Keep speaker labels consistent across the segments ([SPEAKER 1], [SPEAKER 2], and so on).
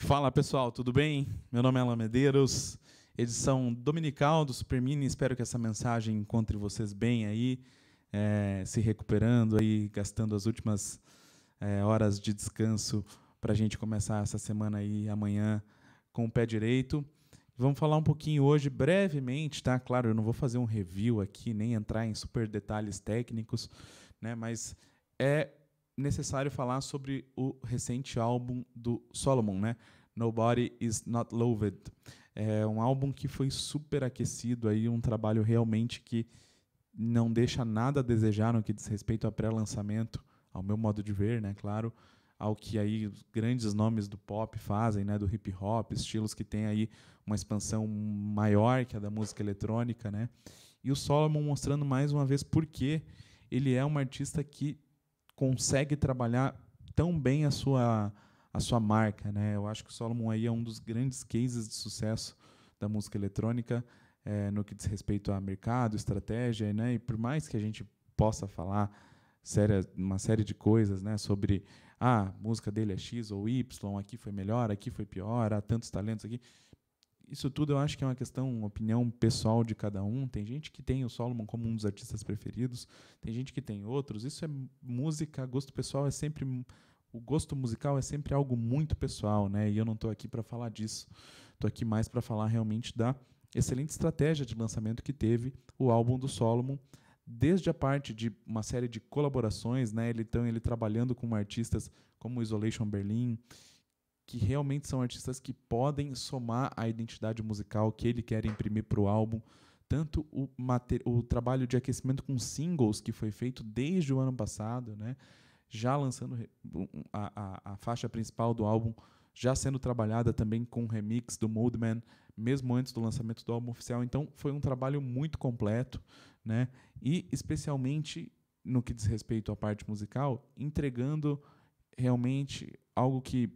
[SPEAKER 1] Fala pessoal, tudo bem? Meu nome é Alan Medeiros, edição dominical do Supermini. Espero que essa mensagem encontre vocês bem aí, é, se recuperando aí, gastando as últimas é, horas de descanso para a gente começar essa semana aí amanhã com o pé direito. Vamos falar um pouquinho hoje, brevemente, tá? Claro, eu não vou fazer um review aqui, nem entrar em super detalhes técnicos, né? Mas é necessário falar sobre o recente álbum do Solomon, né? Nobody is not loved. É um álbum que foi super aquecido aí, um trabalho realmente que não deixa nada a desejar no que diz respeito a pré-lançamento, ao meu modo de ver, né, claro, ao que aí grandes nomes do pop fazem, né, do hip hop, estilos que têm aí uma expansão maior que a da música eletrônica, né? E o Solomon mostrando mais uma vez por que ele é um artista que consegue trabalhar tão bem a sua, a sua marca. Né? Eu acho que o Solomon aí é um dos grandes cases de sucesso da música eletrônica é, no que diz respeito a mercado, estratégia, né? e por mais que a gente possa falar séria, uma série de coisas né? sobre ah, a música dele é X ou Y, aqui foi melhor, aqui foi pior, há tantos talentos aqui, isso tudo eu acho que é uma questão, uma opinião pessoal de cada um. Tem gente que tem o Solomon como um dos artistas preferidos, tem gente que tem outros. Isso é música, gosto pessoal é sempre o gosto musical é sempre algo muito pessoal, né? E eu não estou aqui para falar disso. Estou aqui mais para falar realmente da excelente estratégia de lançamento que teve o álbum do Solomon, desde a parte de uma série de colaborações, né? Ele então ele trabalhando com artistas como Isolation Berlin que realmente são artistas que podem somar a identidade musical que ele quer imprimir para o álbum. Tanto o, o trabalho de aquecimento com singles que foi feito desde o ano passado, né? já lançando a, a, a faixa principal do álbum, já sendo trabalhada também com o remix do Moldman, mesmo antes do lançamento do álbum oficial. Então foi um trabalho muito completo, né? e especialmente no que diz respeito à parte musical, entregando realmente algo que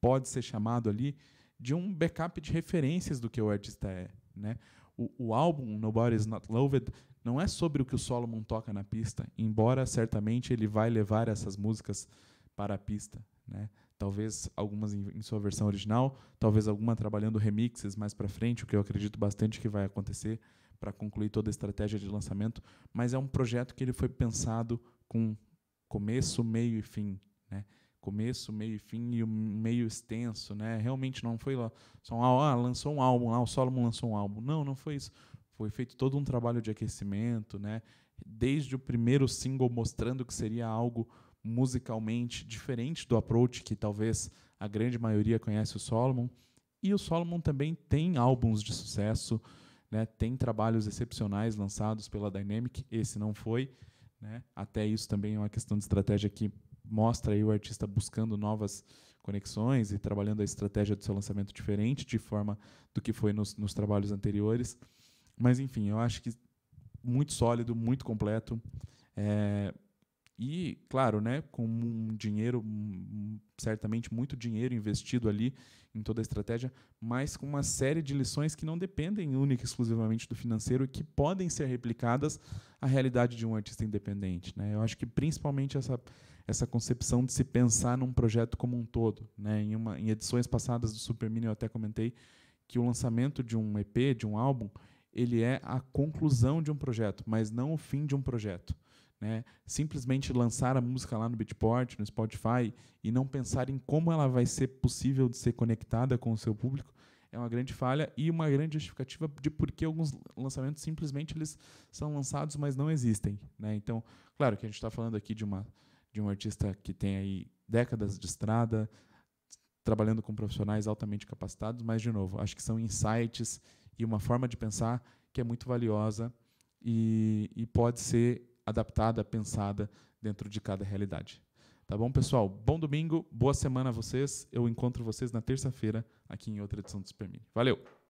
[SPEAKER 1] pode ser chamado ali de um backup de referências do que o artista é. Né? O, o álbum Nobody's Not Loved não é sobre o que o Solomon toca na pista, embora certamente ele vai levar essas músicas para a pista. Né? Talvez algumas em, em sua versão original, talvez alguma trabalhando remixes mais para frente, o que eu acredito bastante que vai acontecer para concluir toda a estratégia de lançamento, mas é um projeto que ele foi pensado com começo, meio e fim, né? começo, meio e fim e meio extenso, né? Realmente não foi lá só um ah, lançou um álbum, lá, o Solomon lançou um álbum. Não, não foi isso. Foi feito todo um trabalho de aquecimento, né? Desde o primeiro single mostrando que seria algo musicalmente diferente do approach que talvez a grande maioria conhece o Solomon. E o Solomon também tem álbuns de sucesso, né? Tem trabalhos excepcionais lançados pela Dynamic, esse não foi, né? Até isso também é uma questão de estratégia que mostra aí o artista buscando novas conexões e trabalhando a estratégia do seu lançamento diferente de forma do que foi nos, nos trabalhos anteriores. Mas, enfim, eu acho que muito sólido, muito completo. É, e, claro, né, com um dinheiro, certamente muito dinheiro investido ali em toda a estratégia, mas com uma série de lições que não dependem única e exclusivamente do financeiro e que podem ser replicadas à realidade de um artista independente. Né? Eu acho que principalmente essa, essa concepção de se pensar num projeto como um todo. Né? Em, uma, em edições passadas do Super Mini, eu até comentei que o lançamento de um EP, de um álbum, ele é a conclusão de um projeto, mas não o fim de um projeto. Né? Simplesmente lançar a música lá no Beatport, no Spotify e não pensar em como ela vai ser possível de ser conectada com o seu público é uma grande falha e uma grande justificativa de por que alguns lançamentos simplesmente eles são lançados, mas não existem. Né? Então, claro que a gente está falando aqui de uma de um artista que tem aí décadas de estrada, trabalhando com profissionais altamente capacitados, mas de novo, acho que são insights e uma forma de pensar que é muito valiosa e, e pode ser adaptada, pensada dentro de cada realidade. Tá bom, pessoal? Bom domingo, boa semana a vocês. Eu encontro vocês na terça-feira aqui em outra edição do Supermini. Valeu!